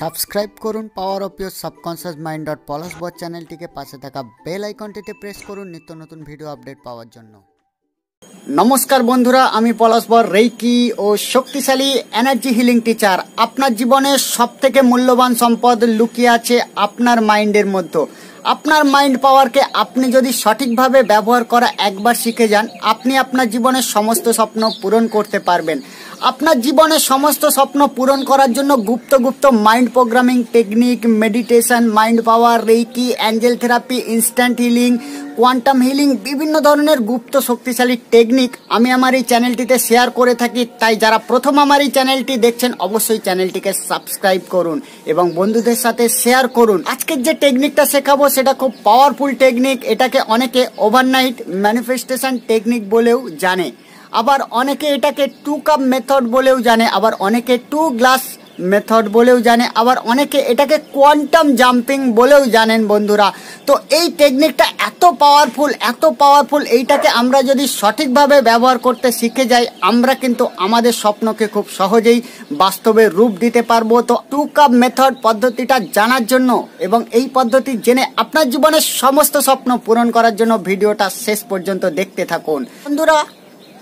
subscribe করুন power of your subconscious mind dot Palash Bor চ্যানেলটিকে পাশে থাকা বেল আইকনটিতে প্রেস করুন নিত্য নতুন ভিডিও আপডেট পাওয়ার জন্য নমস্কার বন্ধুরা আমি পলাশ বর রেইকি ও শক্তিশালী এনার্জি হিলিং টিচার আপনার জীবনের সবথেকে মূল্যবান সম্পদ লুকিয়ে আছে আপনার মাইন্ডের মধ্যে আপনার মাইন্ড পাওয়ারকে আপনি যদি সঠিকভাবে ব্যবহার করা একবার শিখে যান আপনি আপনার জীবনের সমস্ত স্বপ্ন পূরণ করতে পারবেন আপনার জীবনে সমস্ত স্বপ্ন পূরণ করার জন্য গুপ্ত গুপ্ত mind programming technique meditation mind power reiki angel therapy instant healing quantum healing বিভিন্ন ধরনের গুপ্ত শক্তিশালী টেকনিক আমি আমার এই চ্যানেলটিতে শেয়ার করে থাকি তাই যারা প্রথম আমার এই চ্যানেলটি দেখছেন অবশ্যই চ্যানেলটিকে সাবস্ক্রাইব করুন এবং বন্ধুদের সাথে শেয়ার করুন আজকের যে টেকনিকটা শেখাবো সেটা খুব পাওয়ারফুল টেকনিক এটাকে অনেকে ওভারনাইট ম্যানিফেস্টেশন টেকনিক বলেও জানে আবার অনেকে এটাকে টু কাপ মেথড বলেও জানে আবার অনেকে টু গ্লাস মেথড বলেও জানে আবার অনেকে এটাকে কোয়ান্টাম জাম্পিং বলেও জানেন বন্ধুরা তো এই টেকনিকটা এত পাওয়ারফুল এত পাওয়ারফুল এইটাকে আমরা যদি সঠিকভাবে ব্যবহার করতে শিখে যাই আমরা কিন্তু আমাদের স্বপ্নকে খুব সহজেই বাস্তবে রূপ দিতে পারবো তো টু কাপ মেথড পদ্ধতিটা জানার জন্য এবং এই পদ্ধতি জেনে আপনার জীবনের সমস্ত স্বপ্ন পূরণ করার জন্য ভিডিওটা শেষ পর্যন্ত দেখতে থাকুন বন্ধুরা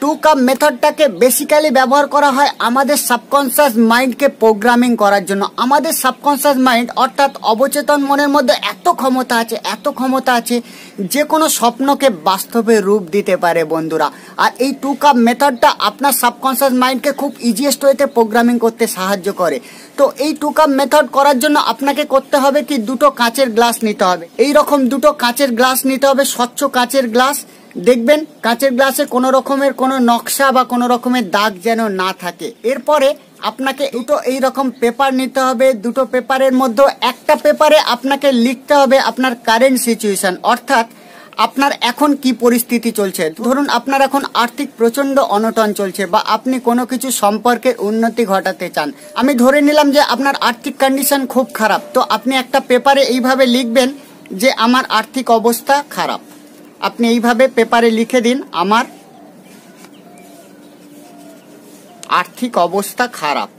টু কাপ মেথডটাকে বেসিক্যালি ব্যবহার করা হয় আমাদের সাবকনসিয়াস মাইন্ডকে প্রোগ্রামিং করার জন্য আমাদের সাবকনসিয়াস মাইন্ড অর্থাৎ অবচেতন মনের মধ্যে এত ক্ষমতা আছে এত ক্ষমতা আছে যে কোনো স্বপ্নকে বাস্তবে রূপ দিতে পারে বন্ধুরা আর এই টু কাপ মেথডটা আপনার সাবকনসিয়াস মাইন্ডকে খুব ইজিয়েস্ট ওয়েতে প্রোগ্রামিং করতে সাহায্য করে তো এই টু কাপ মেথড করার জন্য আপনাকে করতে হবে কি দুটো কাঁচের গ্লাস নিতে হবে এই রকম দুটো কাঁচের গ্লাস নিতে হবে স্বচ্ছ কাঁচের গ্লাস দেখবেন কাঁচের গ্লাসে কোনো রকমের কোনো নকশা বা কোনো রকমের দাগ যেন না থাকে এরপরে আপনাকে দুটো এই রকম পেপার নিতে হবে দুটো পেপারের মধ্যে একটা পেপারে আপনাকে লিখতে হবে আপনার কারেন্ট সিচুয়েশন অর্থাৎ আপনার এখন কি পরিস্থিতি চলছে ধরুন আপনার এখন আর্থিক প্রচন্ড অনটন চলছে বা আপনি কোনো কিছু সম্পর্কে উন্নতি ঘটাতে চান আমি ধরে নিলাম যে আপনার আর্থিক কন্ডিশন খুব খারাপ তো আপনি একটা পেপারে এইভাবে লিখবেন যে আমার আর্থিক অবস্থা খারাপ আপনি এইভাবে পেপারে লিখে দিন আমার আর্থিক অবস্থা খারাপ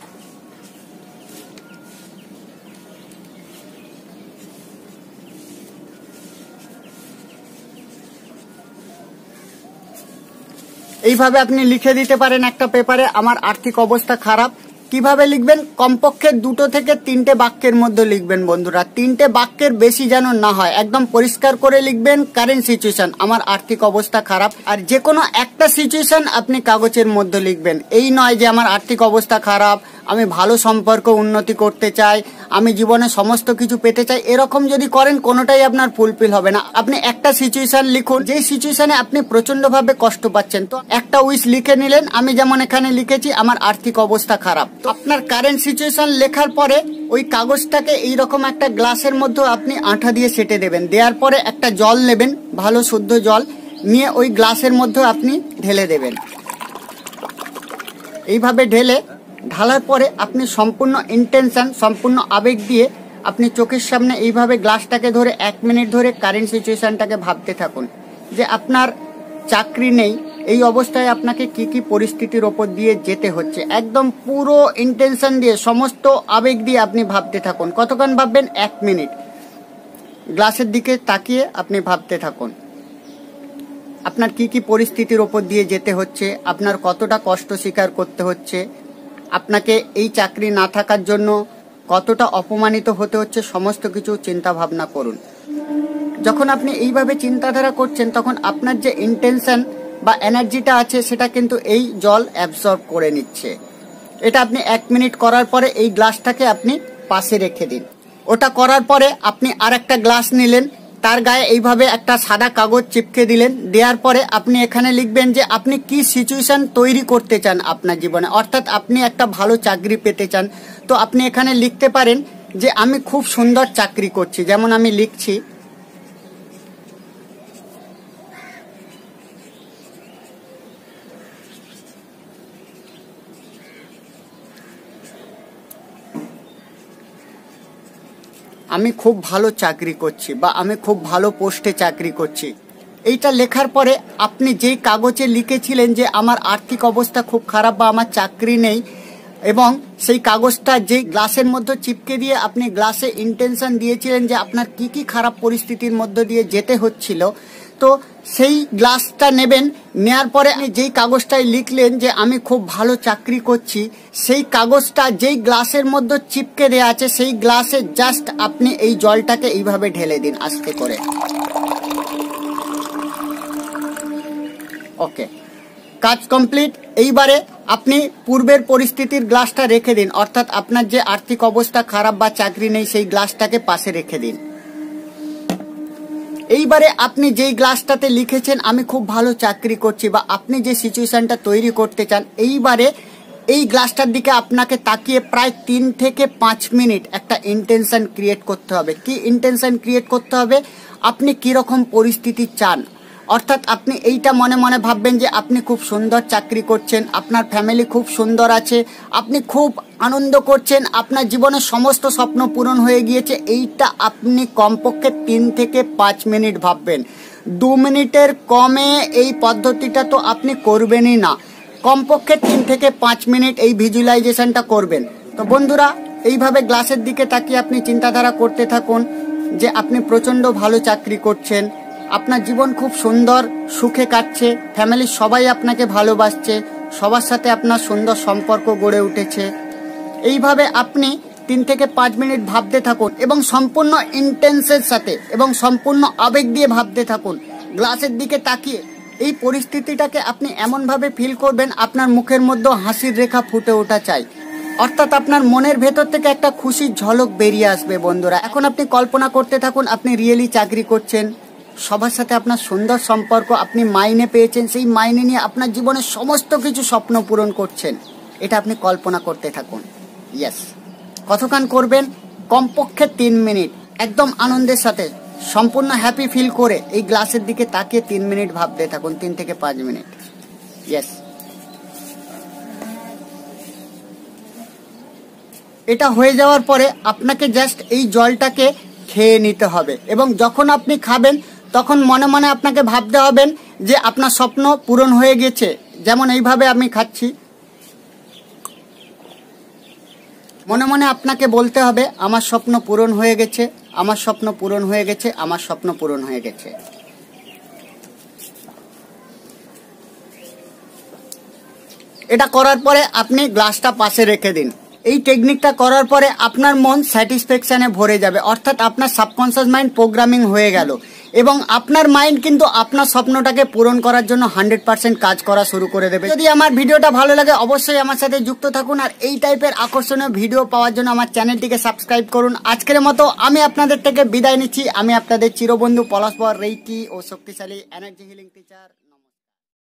এইভাবে আপনি লিখে দিতে পারেন একটা পেপারে আমার আর্থিক অবস্থা খারাপ কিভাবে লিখবেন কমপক্ষে দুটো থেকে তিনটে বাক্যের মধ্যে লিখবেন বন্ধুরা তিনটে বাক্যের বেশি যেন না হয় একদম পরিষ্কার করে লিখবেন কারেন্ট সিচুয়েশন আমার আর্থিক অবস্থা খারাপ আর যে কোনো একটা সিচুয়েশন আপনি কাগজের মধ্যে লিখবেন এই নয় যে আমার আর্থিক অবস্থা খারাপ আমি ভালো সম্পর্ক উন্নতি করতে চাই আমি জীবনে সমস্ত কিছু পেতে চাই এরকম যদি করেন কোনোটাই আপনার ফুলফিল হবে না আপনি একটা সিচুয়েশন লিখুন যে সিচুয়েশনে আপনি প্রচন্ডভাবে কষ্ট পাচ্ছেন তো একটা উইশ লিখে নিলেন আমি যেমন এখানে লিখেছি আমার আর্থিক অবস্থা খারাপ তো আপনার কারেন্ট সিচুয়েশন লেখার পরে ওই কাগজটাকে এইরকম একটা গ্লাসের মধ্যে আপনি আঠা দিয়ে সেটে দেবেন দেওয়ার পরে একটা জল নেবেন ভালো শুদ্ধ জল নিয়ে ওই গ্লাসের মধ্যে আপনি ঢেলে দেবেন এইভাবে ঢেলে ঢালার পরে আপনি সম্পূর্ণ ইন্টেনশন সম্পূর্ণ আবেগ দিয়ে আপনি চোখের সামনে এইভাবে গ্লাসটাকে ধরে এক মিনিট ধরে কারেন্ট সিচুয়েশানটাকে ভাবতে থাকুন যে আপনার চাকরি নেই এই অবস্থায় আপনাকে কি কি পরিস্থিতির ওপর দিয়ে যেতে হচ্ছে একদম পুরো ইন্টেনশন দিয়ে সমস্ত আবেগ দিয়ে আপনি ভাবতে থাকুন কতক্ষণ ভাববেন এক মিনিট গ্লাসের দিকে তাকিয়ে আপনি ভাবতে থাকুন আপনার কি কি পরিস্থিতির ওপর দিয়ে যেতে হচ্ছে আপনার কতটা কষ্ট স্বীকার করতে হচ্ছে আপনাকে এই চাকরি না থাকার জন্য কতটা অপমানিত হতে হচ্ছে সমস্ত কিছু চিন্তা ভাবনা করুন যখন আপনি এইভাবে চিন্তাধারা করছেন তখন আপনার যে ইন্টেনশন বা এনার্জিটা আছে সেটা কিন্তু এই জল অ্যাবসর্ব করে নিচ্ছে এটা আপনি এক মিনিট করার পরে এই গ্লাসটাকে আপনি পাশে রেখে দিন ওটা করার পরে আপনি আর একটা গ্লাস নিলেন তার গায়ে এইভাবে একটা সাদা কাগজ চিপকে দিলেন দেওয়ার পরে আপনি এখানে লিখবেন যে আপনি কি সিচুয়েশান তৈরি করতে চান আপনার জীবনে অর্থাৎ আপনি একটা ভালো চাকরি পেতে চান তো আপনি এখানে লিখতে পারেন যে আমি খুব সুন্দর চাকরি করছি যেমন আমি লিখছি আমি খুব ভালো চাকরি করছি বা আমি খুব ভালো পোস্টে চাকরি করছি এইটা লেখার পরে আপনি যেই কাগজে লিখেছিলেন যে আমার আর্থিক অবস্থা খুব খারাপ বা আমার চাকরি নেই এবং সেই কাগজটা যে গ্লাসের মধ্যে চিপকে দিয়ে আপনি গ্লাসে ইন্টেনশন দিয়েছিলেন যে আপনার কি কি খারাপ পরিস্থিতির মধ্য দিয়ে যেতে হচ্ছিল তো সেই গ্লাসটা নেবেন নেয়ার পরে যেই কাগজটায় লিখলেন যে আমি খুব ভালো চাকরি করছি সেই কাগজটা যেই গ্লাসের মধ্যে চিপকে দেওয়া আছে সেই গ্লাসে জাস্ট আপনি এই জলটাকে এইভাবে ঢেলে দিন আস্তে করে ওকে কাজ কমপ্লিট এইবারে আপনি পূর্বের পরিস্থিতির গ্লাসটা রেখে দিন অর্থাৎ আপনার যে আর্থিক অবস্থা খারাপ বা চাকরি নেই সেই গ্লাসটাকে পাশে রেখে দিন এইবারে আপনি যেই গ্লাসটাতে লিখেছেন আমি খুব ভালো চাকরি করছি বা আপনি যে সিচুয়েশানটা তৈরি করতে চান এইবারে এই গ্লাসটার দিকে আপনাকে তাকিয়ে প্রায় তিন থেকে পাঁচ মিনিট একটা ইন্টেনশন ক্রিয়েট করতে হবে কি ইন্টেনশন ক্রিয়েট করতে হবে আপনি কীরকম পরিস্থিতি চান অর্থাৎ আপনি এইটা মনে মনে ভাববেন যে আপনি খুব সুন্দর চাকরি করছেন আপনার ফ্যামিলি খুব সুন্দর আছে আপনি খুব আনন্দ করছেন আপনার জীবনের সমস্ত স্বপ্ন পূরণ হয়ে গিয়েছে এইটা আপনি কমপক্ষে তিন থেকে পাঁচ মিনিট ভাববেন দু মিনিটের কমে এই পদ্ধতিটা তো আপনি করবেনই না কমপক্ষে তিন থেকে পাঁচ মিনিট এই ভিজুয়ালাইজেশনটা করবেন তো বন্ধুরা এইভাবে গ্লাসের দিকে তাকিয়ে আপনি চিন্তাধারা করতে থাকুন যে আপনি প্রচণ্ড ভালো চাকরি করছেন আপনার জীবন খুব সুন্দর সুখে কাটছে ফ্যামিলির সবাই আপনাকে ভালোবাসছে সবার সাথে আপনার সুন্দর সম্পর্ক গড়ে উঠেছে এইভাবে আপনি তিন থেকে পাঁচ মিনিট ভাবতে থাকুন এবং সম্পূর্ণ ইন্টেন্সের সাথে এবং সম্পূর্ণ আবেগ দিয়ে ভাবতে থাকুন গ্লাসের দিকে তাকিয়ে এই পরিস্থিতিটাকে আপনি এমনভাবে ফিল করবেন আপনার মুখের মধ্যেও হাসির রেখা ফুটে ওঠা চাই অর্থাৎ আপনার মনের ভেতর থেকে একটা খুশির ঝলক বেরিয়ে আসবে বন্ধুরা এখন আপনি কল্পনা করতে থাকুন আপনি রিয়েলি চাকরি করছেন সবার সাথে আপনার সুন্দর সম্পর্ক আপনি মাইনে পেয়েছেন সেই মাইনে নিয়ে আপনার জীবনের সমস্ত কিছু স্বপ্ন পূরণ করছেন এটা আপনি কল্পনা করতে থাকুন ইয়াস কতক্ষণ করবেন কমপক্ষে তিন মিনিট একদম আনন্দের সাথে সম্পূর্ণ হ্যাপি ফিল করে এই গ্লাসের দিকে তাকিয়ে তিন মিনিট ভাবতে থাকুন তিন থেকে পাঁচ মিনিট ইয়াস এটা হয়ে যাওয়ার পরে আপনাকে জাস্ট এই জলটাকে খেয়ে নিতে হবে এবং যখন আপনি খাবেন তখন মনে মনে আপনাকে ভাবতে হবেন যে আপনার স্বপ্ন পূরণ হয়ে গেছে যেমন এইভাবে আমি খাচ্ছি মনে মনে আপনাকে বলতে হবে আমার স্বপ্ন পূরণ হয়ে গেছে আমার স্বপ্ন পূরণ হয়ে গেছে আমার স্বপ্ন পূরণ হয়ে গেছে এটা করার পরে আপনি গ্লাসটা পাশে রেখে দিন এই টেকনিকটা করার পরে আপনার মন স্যাটিসফ্যাকশানে ভরে যাবে অর্থাৎ আপনার সাবকনসিয়াস মাইন্ড প্রোগ্রামিং হয়ে গেল এবং আপনার মাইন্ড কিন্তু আপনার স্বপ্নটাকে পূরণ করার জন্য হান্ড্রেড পার্সেন্ট কাজ করা শুরু করে দেবে যদি আমার ভিডিওটা ভালো লাগে অবশ্যই আমার সাথে যুক্ত থাকুন আর এই টাইপের আকর্ষণীয় ভিডিও পাওয়ার জন্য আমার চ্যানেলটিকে সাবস্ক্রাইব করুন আজকের মতো আমি আপনাদের থেকে বিদায় নিচ্ছি আমি আপনাদের চিরবন্ধু পলাশ পর রেইকি ও শক্তিশালী এনার্জি হিলিং টিচার